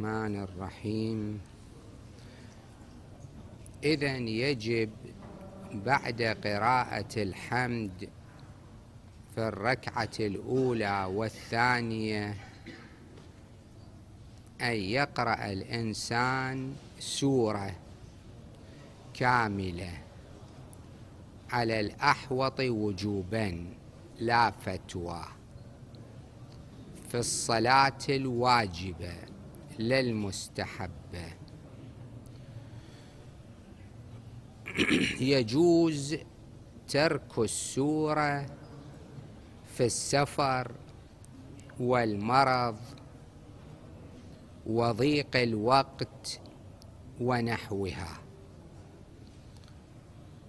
الرحمن الرحيم إذا يجب بعد قراءة الحمد في الركعة الأولى والثانية أن يقرأ الإنسان سورة كاملة على الأحوط وجوبا لا فتوى في الصلاة الواجبة لا المستحبة يجوز ترك السورة في السفر والمرض وضيق الوقت ونحوها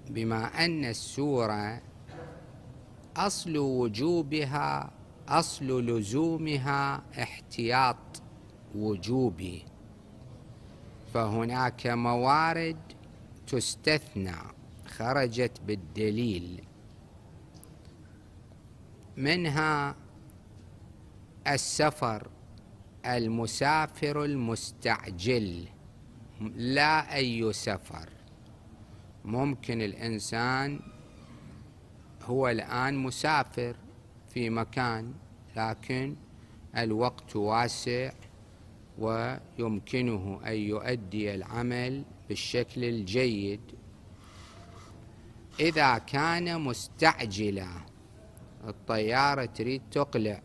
بما أن السورة أصل وجوبها أصل لزومها احتياط وجوبي فهناك موارد تستثنى خرجت بالدليل منها السفر المسافر المستعجل لا أي سفر ممكن الإنسان هو الآن مسافر في مكان لكن الوقت واسع ويمكنه أن يؤدي العمل بالشكل الجيد إذا كان مستعجلا الطيارة تريد تقلع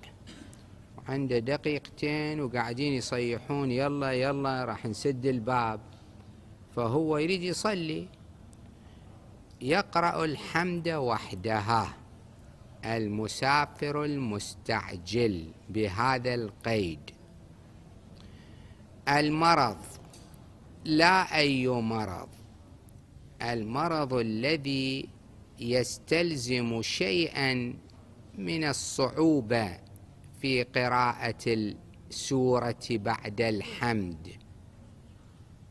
وعنده دقيقتين وقاعدين يصيحون يلا يلا راح نسد الباب فهو يريد يصلي يقرأ الحمد وحدها المسافر المستعجل بهذا القيد المرض لا أي مرض المرض الذي يستلزم شيئا من الصعوبة في قراءة السورة بعد الحمد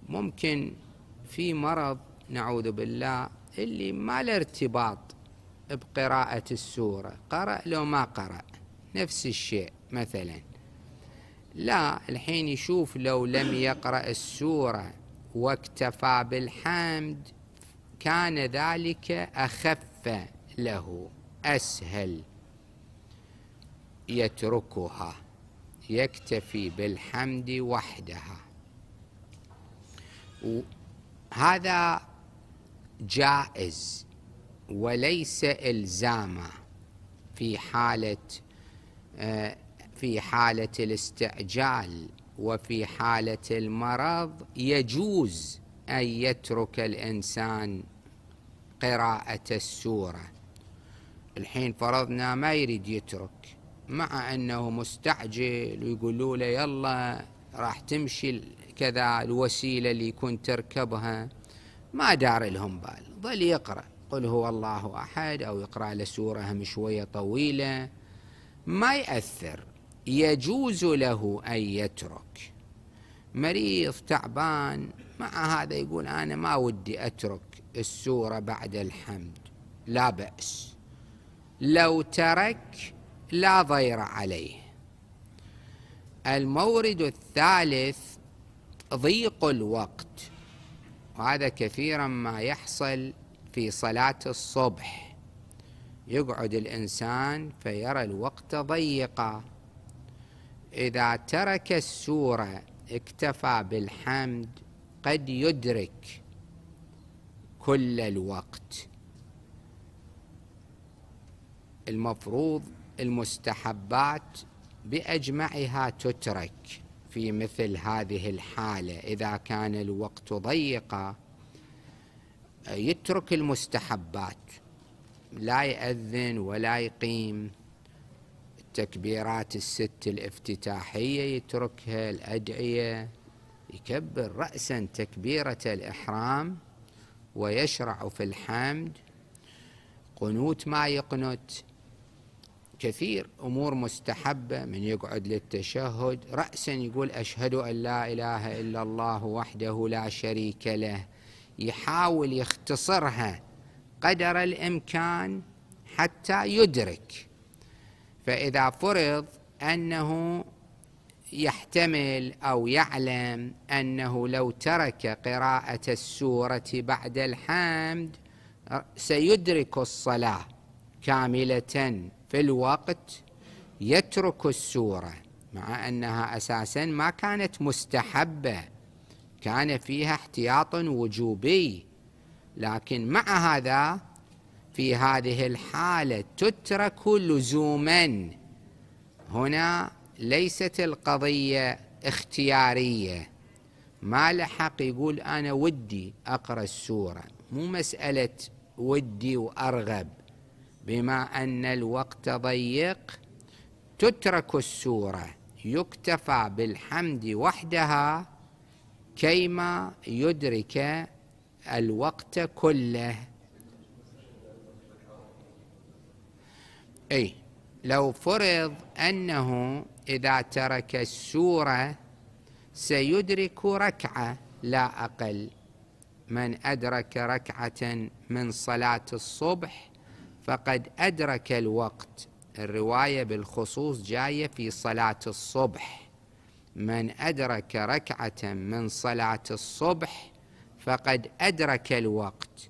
ممكن في مرض نعوذ بالله اللي ما له ارتباط بقراءة السورة قرأ لو ما قرأ نفس الشيء مثلاً لا الحين يشوف لو لم يقرأ السورة واكتفى بالحمد كان ذلك أخف له أسهل يتركها يكتفي بالحمد وحدها هذا جائز وليس إلزاما في حالة آه، في حالة الاستعجال وفي حالة المرض يجوز أن يترك الإنسان قراءة السورة الحين فرضنا ما يريد يترك مع أنه مستعجل ويقولوا له يلا راح تمشي كذا الوسيلة اللي يكون تركبها ما دار لهم بال ظل يقرأ قل هو الله أحد أو يقرأ له سورة هم شوية طويلة ما يأثر يجوز له أن يترك مريض تعبان مع هذا يقول أنا ما ودي أترك السورة بعد الحمد لا بأس لو ترك لا ضير عليه المورد الثالث ضيق الوقت وهذا كثيرا ما يحصل في صلاة الصبح يقعد الإنسان فيرى الوقت ضيقاً إذا ترك السورة اكتفى بالحمد قد يدرك كل الوقت المفروض المستحبات بأجمعها تترك في مثل هذه الحالة إذا كان الوقت ضيقا يترك المستحبات لا يأذن ولا يقيم التكبيرات الست الافتتاحية يتركها الأدعية يكبر رأسا تكبيرة الإحرام ويشرع في الحمد قنوت ما يقنت كثير أمور مستحبة من يقعد للتشهد رأسا يقول أشهد أن لا إله إلا الله وحده لا شريك له يحاول يختصرها قدر الإمكان حتى يدرك فإذا فرض أنه يحتمل أو يعلم أنه لو ترك قراءة السورة بعد الحمد سيدرك الصلاة كاملة في الوقت يترك السورة مع أنها أساسا ما كانت مستحبة كان فيها احتياط وجوبي لكن مع هذا في هذه الحالة تترك لزوما هنا ليست القضية اختيارية ما لحق يقول أنا ودي أقرأ السورة مو مسألة ودي وأرغب بما أن الوقت ضيق تترك السورة يكتفى بالحمد وحدها كيما يدرك الوقت كله أي لو فرض أنه إذا ترك السورة سيدرك ركعة لا أقل من أدرك ركعة من صلاة الصبح فقد أدرك الوقت الرواية بالخصوص جاية في صلاة الصبح من أدرك ركعة من صلاة الصبح فقد أدرك الوقت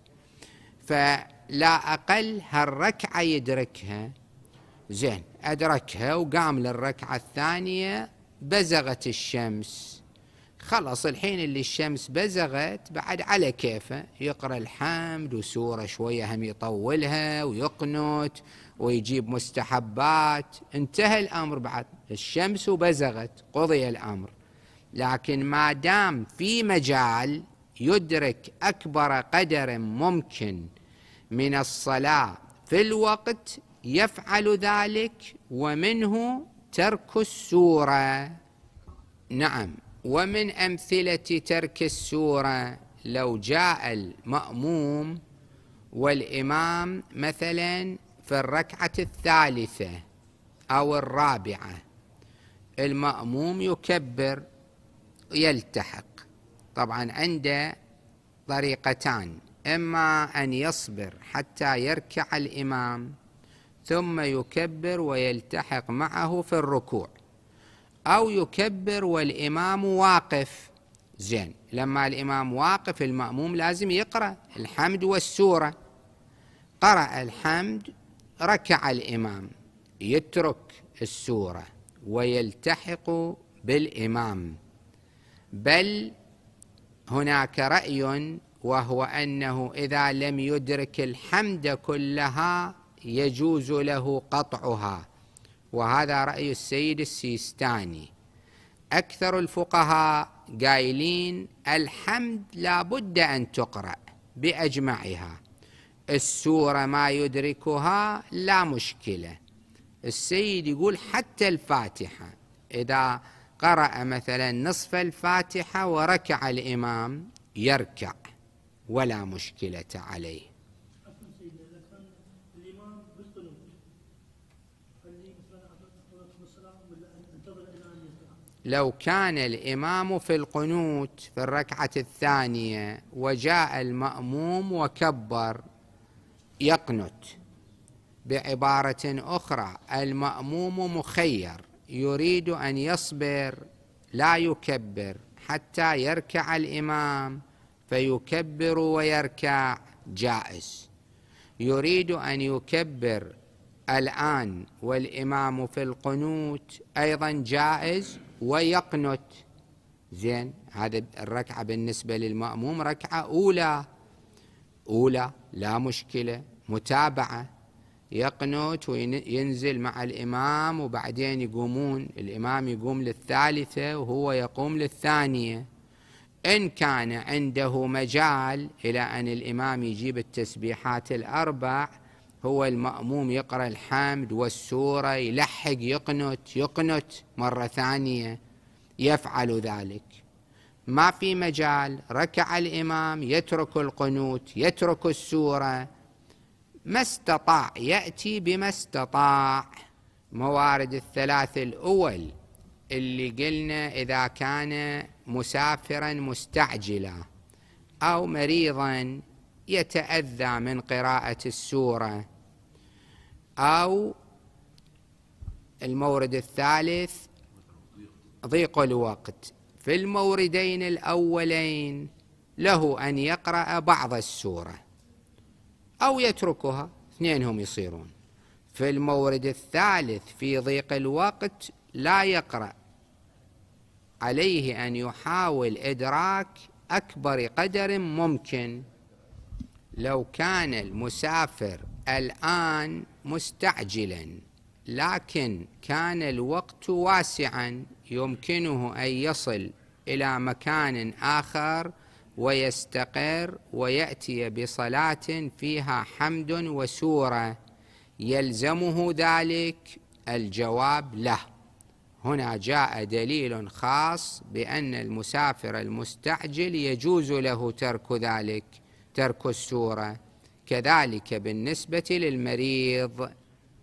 فلا أقل هالركعة يدركها زين أدركها وقام للركعة الثانية بزغت الشمس خلص الحين اللي الشمس بزغت بعد على كيفه يقرأ الحمد وسورة شوية هم يطولها ويقنت ويجيب مستحبات انتهى الأمر بعد الشمس وبزغت قضي الأمر لكن ما دام في مجال يدرك أكبر قدر ممكن من الصلاة في الوقت يفعل ذلك ومنه ترك السوره نعم ومن امثله ترك السوره لو جاء الماموم والامام مثلا في الركعه الثالثه او الرابعه الماموم يكبر يلتحق طبعا عنده طريقتان اما ان يصبر حتى يركع الامام ثم يكبر ويلتحق معه في الركوع أو يكبر والإمام واقف زين لما الإمام واقف المأموم لازم يقرأ الحمد والسورة قرأ الحمد ركع الإمام يترك السورة ويلتحق بالإمام بل هناك رأي وهو أنه إذا لم يدرك الحمد كلها يجوز له قطعها وهذا رأي السيد السيستاني أكثر الفقهاء قايلين الحمد لا بد أن تقرأ بأجمعها السورة ما يدركها لا مشكلة السيد يقول حتى الفاتحة إذا قرأ مثلا نصف الفاتحة وركع الإمام يركع ولا مشكلة عليه لو كان الامام في القنوت في الركعه الثانيه وجاء الماموم وكبر يقنت بعباره اخرى الماموم مخير يريد ان يصبر لا يكبر حتى يركع الامام فيكبر ويركع جائز يريد ان يكبر الان والامام في القنوت ايضا جائز ويقنت زين هذا الركعة بالنسبة للمأموم ركعة أولى أولى لا مشكلة متابعة يقنت وينزل مع الإمام وبعدين يقومون الإمام يقوم للثالثة وهو يقوم للثانية إن كان عنده مجال إلى أن الإمام يجيب التسبيحات الأربع هو المأموم يقرأ الحمد والسورة يلحق يقنت يقنت مرة ثانية يفعل ذلك ما في مجال ركع الإمام يترك القنوت يترك السورة ما استطاع يأتي بما استطاع موارد الثلاث الأول اللي قلنا إذا كان مسافرا مستعجلا أو مريضا يتأذى من قراءة السورة أو المورد الثالث ضيق الوقت في الموردين الأولين له أن يقرأ بعض السورة أو يتركها اثنينهم يصيرون في المورد الثالث في ضيق الوقت لا يقرأ عليه أن يحاول إدراك أكبر قدر ممكن لو كان المسافر الآن مستعجلا لكن كان الوقت واسعا يمكنه أن يصل إلى مكان آخر ويستقر ويأتي بصلاة فيها حمد وسورة يلزمه ذلك الجواب له هنا جاء دليل خاص بأن المسافر المستعجل يجوز له ترك ذلك ترك السوره كذلك بالنسبة للمريض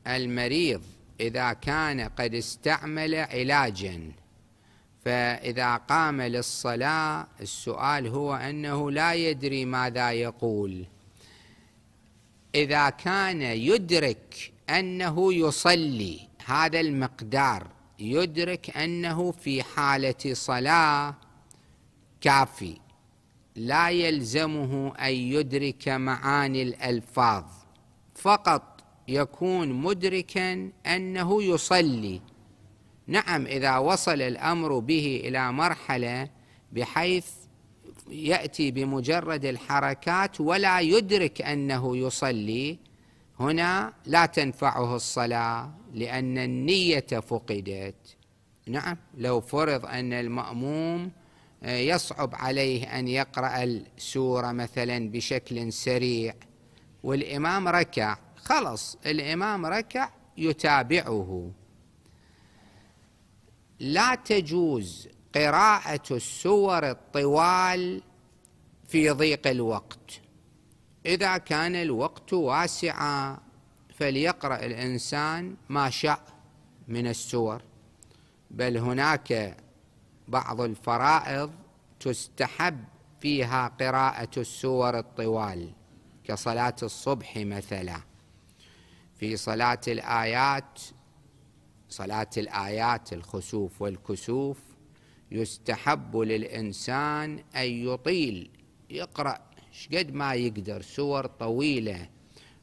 المريض إذا كان قد استعمل علاجا فإذا قام للصلاة السؤال هو أنه لا يدري ماذا يقول إذا كان يدرك أنه يصلي هذا المقدار يدرك أنه في حالة صلاة كافي لا يلزمه أن يدرك معاني الألفاظ فقط يكون مدركا أنه يصلي نعم إذا وصل الأمر به إلى مرحلة بحيث يأتي بمجرد الحركات ولا يدرك أنه يصلي هنا لا تنفعه الصلاة لأن النية فقدت نعم لو فرض أن المأموم آه، يصعب عليه أن يقرأ السورة مثلا بشكل سريع والإمام ركع خلص الإمام ركع يتابعه لا تجوز قراءة السور الطوال في ضيق الوقت إذا كان الوقت واسعا فليقرأ الإنسان ما شاء من السور بل هناك بعض الفرائض تستحب فيها قراءة السور الطوال كصلاة الصبح مثلا في صلاة الآيات صلاة الآيات الخسوف والكسوف يستحب للإنسان أن يطيل يقرأ شقد ما يقدر سور طويلة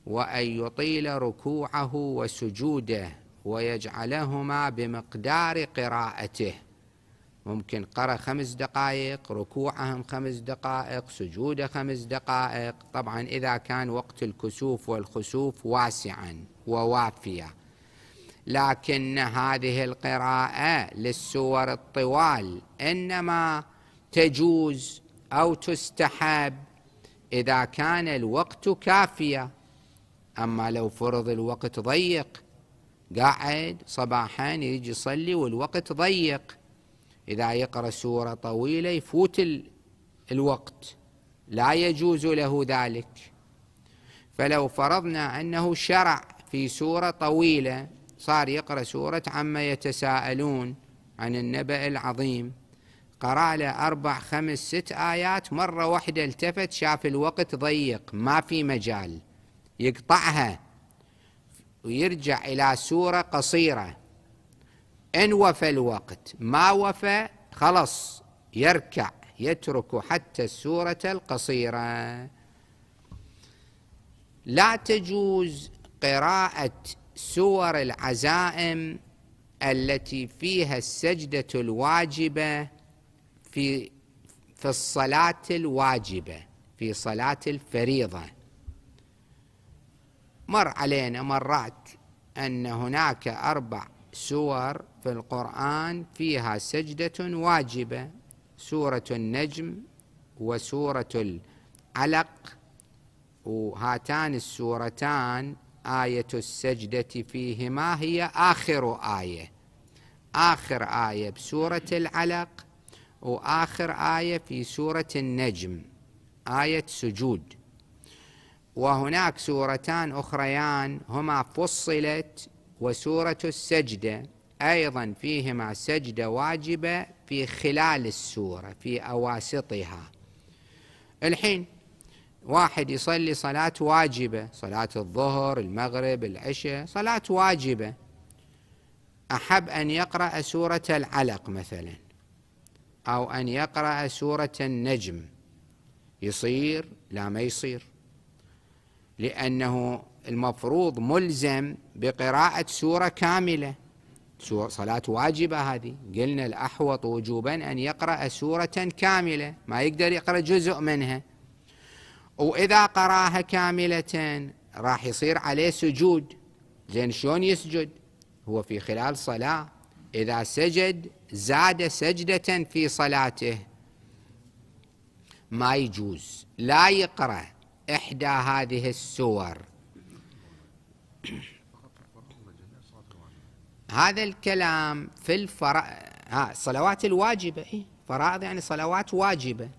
وأن يطيل ركوعه وسجوده ويجعلهما بمقدار قراءته ممكن قرأ خمس دقائق ركوعهم خمس دقائق سجوده خمس دقائق طبعا إذا كان وقت الكسوف والخسوف واسعا ووافيا لكن هذه القراءة للسور الطوال إنما تجوز أو تستحب إذا كان الوقت كافيا أما لو فرض الوقت ضيق قاعد صباحا يجي يصلي والوقت ضيق إذا يقرأ سورة طويلة يفوت الوقت لا يجوز له ذلك فلو فرضنا أنه شرع في سورة طويلة صار يقرأ سورة عما يتساءلون عن النبأ العظيم قرأ له أربع خمس ست آيات مرة واحدة التفت شاف الوقت ضيق ما في مجال يقطعها ويرجع إلى سورة قصيرة إن وفى الوقت ما وفى خلاص يركع يترك حتى السورة القصيرة لا تجوز قراءة سور العزائم التي فيها السجدة الواجبة في في الصلاة الواجبة في صلاة الفريضة مر علينا مرات أن هناك أربع سور في القرآن فيها سجدة واجبة سورة النجم وسورة العلق وهاتان السورتان آية السجدة فيهما هي آخر آية آخر آية بسورة العلق وآخر آية في سورة النجم آية سجود وهناك سورتان أخريان هما فصلت وسورة السجدة أيضا فيهما سجدة واجبة في خلال السورة في أواسطها الحين واحد يصلي صلاة واجبة صلاة الظهر المغرب العشاء صلاة واجبة أحب أن يقرأ سورة العلق مثلا أو أن يقرأ سورة النجم يصير لا ما يصير لأنه المفروض ملزم بقراءة سورة كاملة صلاة واجبة هذه قلنا الأحوط وجوبا أن يقرأ سورة كاملة ما يقدر يقرأ جزء منها وإذا قراها كاملة راح يصير عليه سجود زين شلون يسجد هو في خلال صلاة إذا سجد زاد سجدة في صلاته ما يجوز لا يقرأ إحدى هذه السور هذا الكلام في الفرائض الصلوات الواجبة إيه؟ فرائض يعني صلوات واجبة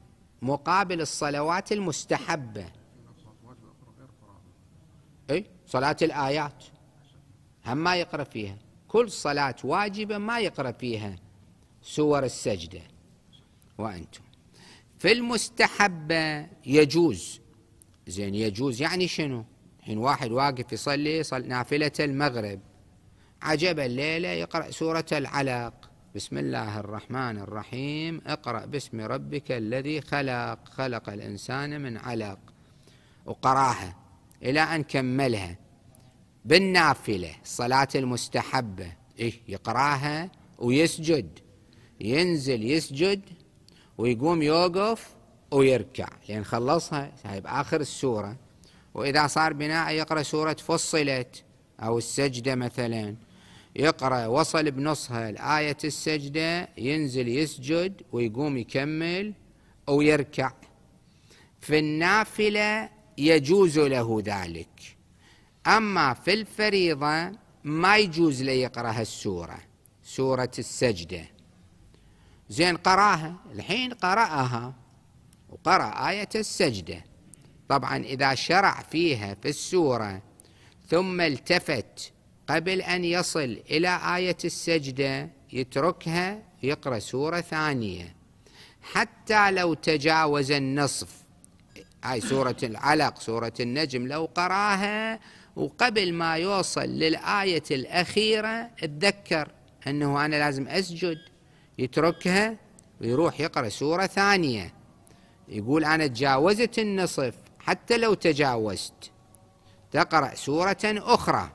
مقابل الصلوات المستحبة أي صلاة الآيات هم ما يقرأ فيها كل صلاة واجبة ما يقرأ فيها سور السجدة وأنتم في المستحبة يجوز زين يجوز يعني شنو حين واحد واقف يصلي صل نافلة المغرب عجبا ليلة يقرأ سورة العلق بسم الله الرحمن الرحيم اقرأ باسم ربك الذي خلق خلق الإنسان من علق وقراها إلى أن كملها بالنافلة الصلاة المستحبة إيه يقراها ويسجد ينزل يسجد ويقوم يوقف ويركع لأن خلصها هاي بآخر السورة وإذا صار بناء يقرأ سورة فصلت أو السجدة مثلاً يقرأ وصل بنصها لآية السجدة ينزل يسجد ويقوم يكمل أو يركع في النافلة يجوز له ذلك أما في الفريضة ما يجوز له يقرأ هالسورة سورة السجدة زين قراها الحين قرأها وقرأ آية السجدة طبعا إذا شرع فيها في السورة ثم التفت قبل أن يصل إلى آية السجدة يتركها يقرأ سورة ثانية حتى لو تجاوز النصف هاي سورة العلق سورة النجم لو قراها وقبل ما يوصل للآية الأخيرة اتذكر أنه أنا لازم أسجد يتركها ويروح يقرأ سورة ثانية يقول أنا تجاوزت النصف حتى لو تجاوزت تقرأ سورة أخرى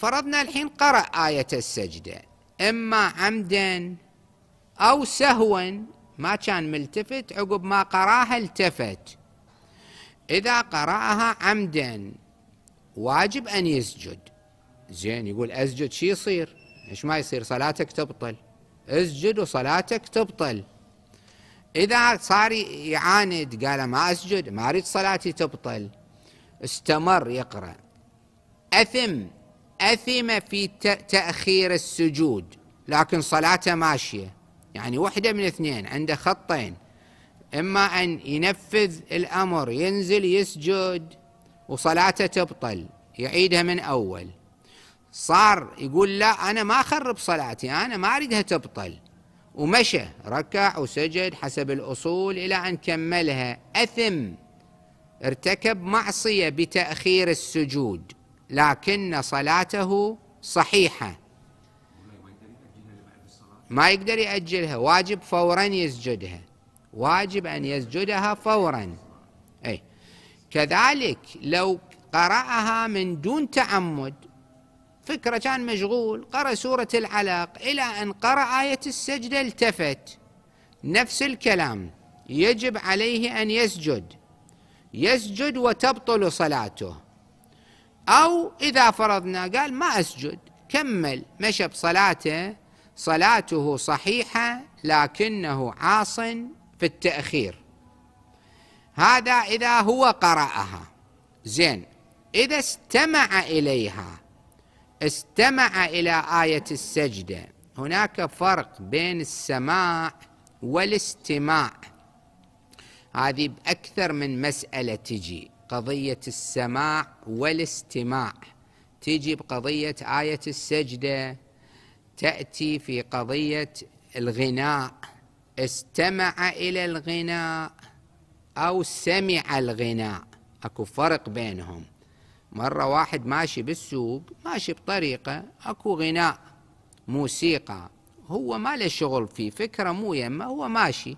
فرضنا الحين قرأ آية السجدة إما عمدا أو سهوا ما كان ملتفت عقب ما قراها التفت إذا قرأها عمدا واجب أن يسجد زين يقول أسجد شي يصير إيش ما يصير صلاتك تبطل اسجد وصلاتك تبطل إذا صار يعاند قال ما أسجد ما أريد صلاتي تبطل استمر يقرأ أثم أثم في تأخير السجود لكن صلاته ماشية يعني واحدة من اثنين عنده خطين إما أن ينفذ الأمر ينزل يسجد وصلاته تبطل يعيدها من أول صار يقول لا أنا ما أخرب صلاتي أنا ما أريدها تبطل ومشى ركع وسجد حسب الأصول إلى أن كملها أثم ارتكب معصية بتأخير السجود لكن صلاته صحيحة ما يقدر يأجلها واجب فورا يسجدها واجب أن يسجدها فورا أي كذلك لو قرأها من دون تعمد فكرة كان مشغول قرأ سورة العلاق إلى أن قرأ آية السجدة التفت نفس الكلام يجب عليه أن يسجد يسجد وتبطل صلاته أو إذا فرضنا قال ما أسجد كمل مشى بصلاته صلاته صحيحة لكنه عاص في التأخير هذا إذا هو قرأها زين إذا استمع إليها استمع إلى آية السجدة هناك فرق بين السماع والاستماع هذه بأكثر من مسألة تجي قضية السماع والاستماع تيجي بقضية آية السجدة تأتي في قضية الغناء استمع إلى الغناء أو سمع الغناء أكو فرق بينهم مرة واحد ماشي بالسوق ماشي بطريقة أكو غناء موسيقى هو ما له شغل فيه فكرة مو يمه هو ماشي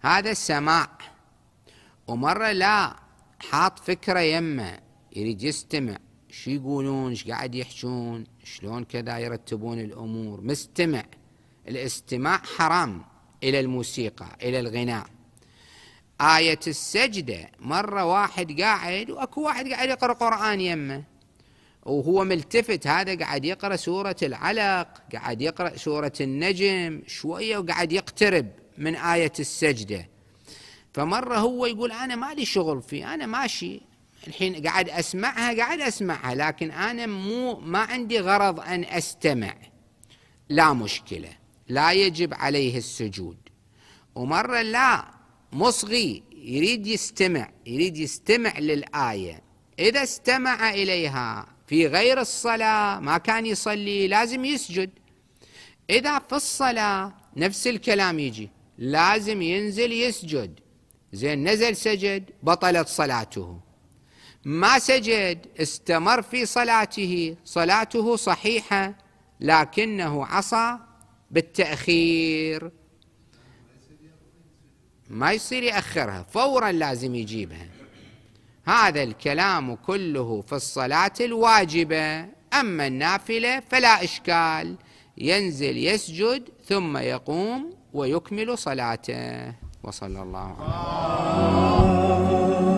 هذا السماع ومرة لا حاط فكره يمه يريد يعني يستمع شو يقولون ايش قاعد يحجون شلون كذا يرتبون الامور مستمع الاستماع حرام الى الموسيقى الى الغناء آية السجدة مرة واحد قاعد وأكو واحد قاعد يقرأ قرآن يمه وهو ملتفت هذا قاعد يقرأ سورة العلق قاعد يقرأ سورة النجم شوية وقاعد يقترب من آية السجدة فمرة هو يقول أنا ما لي شغل فيه أنا ماشي الحين قاعد أسمعها قاعد أسمعها لكن أنا مو ما عندي غرض أن أستمع لا مشكلة لا يجب عليه السجود ومرة لا مصغي يريد يستمع يريد يستمع للآية إذا استمع إليها في غير الصلاة ما كان يصلي لازم يسجد إذا في الصلاة نفس الكلام يجي لازم ينزل يسجد زين نزل سجد بطلت صلاته ما سجد استمر في صلاته صلاته صحيحة لكنه عصى بالتأخير ما يصير يأخرها فورا لازم يجيبها هذا الكلام كله في الصلاة الواجبة أما النافلة فلا إشكال ينزل يسجد ثم يقوم ويكمل صلاته وصلى الله عليه وسلم